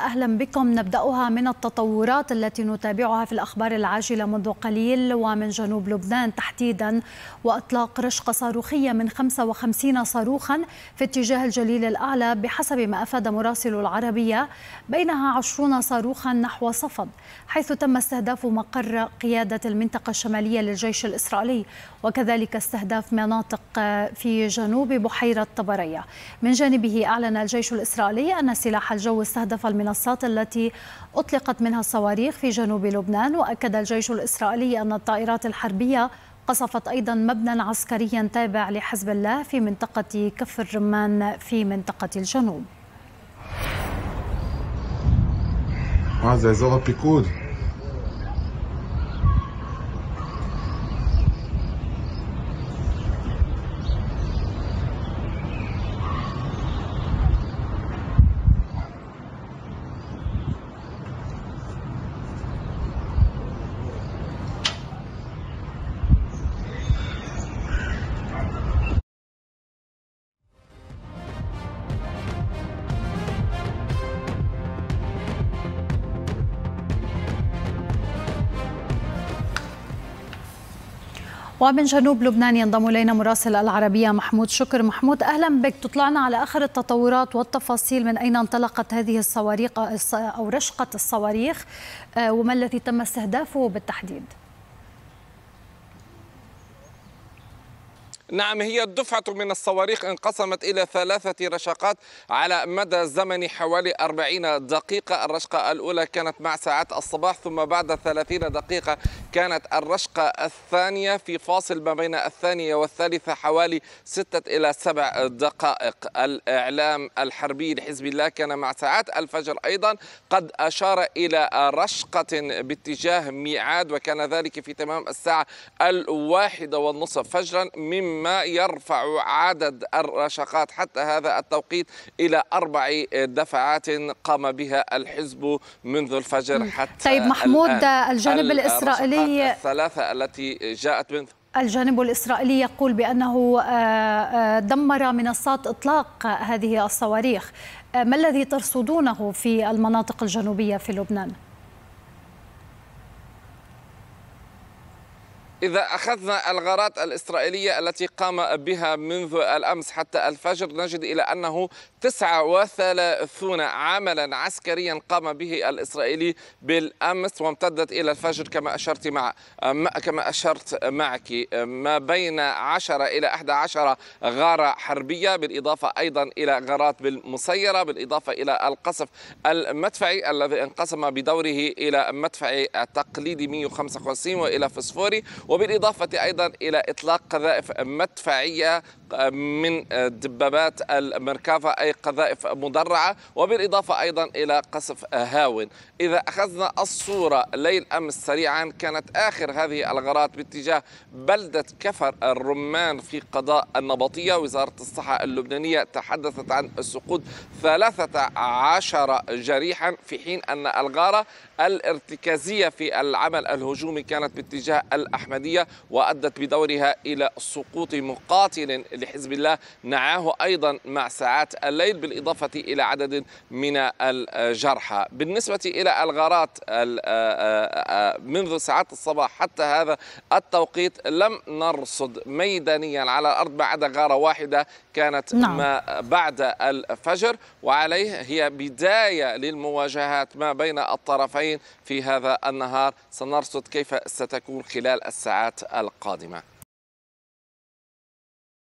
أهلا بكم نبدأها من التطورات التي نتابعها في الأخبار العاجلة منذ قليل ومن جنوب لبنان تحديدا وإطلاق رشقة صاروخية من 55 صاروخا في اتجاه الجليل الأعلى بحسب ما أفاد مراسل العربية بينها 20 صاروخا نحو صفد حيث تم استهداف مقر قيادة المنطقة الشمالية للجيش الإسرائيلي وكذلك استهداف مناطق في جنوب بحيرة طبرية من جانبه أعلن الجيش الإسرائيلي أن سلاح الجو استهدف المنطقة المنصات التي أطلقت منها الصواريخ في جنوب لبنان وأكد الجيش الإسرائيلي أن الطائرات الحربية قصفت أيضا مبنى عسكريا تابع لحزب الله في منطقة كفر الرمان في منطقة الجنوب. ومن جنوب لبنان ينضم الينا مراسل العربيه محمود شكر محمود اهلا بك تطلعنا على اخر التطورات والتفاصيل من اين انطلقت هذه الصواريخ او رشقه الصواريخ آه، وما الذي تم استهدافه بالتحديد نعم هي الدفعة من الصواريخ انقسمت إلى ثلاثة رشقات على مدى زمن حوالي 40 دقيقة الرشقة الأولى كانت مع ساعات الصباح ثم بعد 30 دقيقة كانت الرشقة الثانية في فاصل ما بين الثانية والثالثة حوالي 6 إلى 7 دقائق الإعلام الحربي لحزب الله كان مع ساعات الفجر أيضا قد أشار إلى رشقة باتجاه ميعاد وكان ذلك في تمام الساعة الواحدة والنصف فجرا مما مما يرفع عدد الرشقات حتى هذا التوقيت إلى أربع دفعات قام بها الحزب منذ الفجر حتى طيب محمود الآن الجانب الإسرائيلي الثلاثة التي جاءت منذ الجانب الإسرائيلي يقول بأنه آه، آه، دمر منصات إطلاق هذه الصواريخ آه، ما الذي ترصدونه في المناطق الجنوبية في لبنان؟ إذا أخذنا الغارات الإسرائيلية التي قام بها منذ الأمس حتى الفجر نجد إلى أنه 39 عملا عسكريا قام به الإسرائيلي بالأمس وامتدت إلى الفجر كما أشرت مع كما أشرت معك ما بين 10 إلى 11 غارة حربية بالإضافة أيضا إلى غارات بالمسيرة بالإضافة إلى القصف المدفعي الذي انقسم بدوره إلى مدفعي تقليدي 155 وإلى فسفوري وبالإضافة أيضا إلى إطلاق قذائف مدفعية آه، من آه، دبابات المركافة أي قذائف مدرعة وبالإضافة أيضا إلى قصف هاون إذا أخذنا الصورة ليل أمس سريعا كانت آخر هذه الغارات باتجاه بلدة كفر الرمان في قضاء النبطية وزارة الصحة اللبنانية تحدثت عن سقوط 13 جريحا في حين أن الغارة الارتكازية في العمل الهجومي كانت باتجاه الأحمد الأحمدية وأدت بدورها إلى سقوط مقاتل لحزب الله نعاه أيضا مع ساعات الليل بالإضافة إلى عدد من الجرحى بالنسبة إلى الغارات آه، آه، آه، منذ ساعات الصباح حتى هذا التوقيت لم نرصد ميدانيا على الأرض ما عدا غارة واحدة كانت نعم. ما بعد الفجر وعليه هي بداية للمواجهات ما بين الطرفين في هذا النهار سنرصد كيف ستكون خلال الساعة الساعات القادمه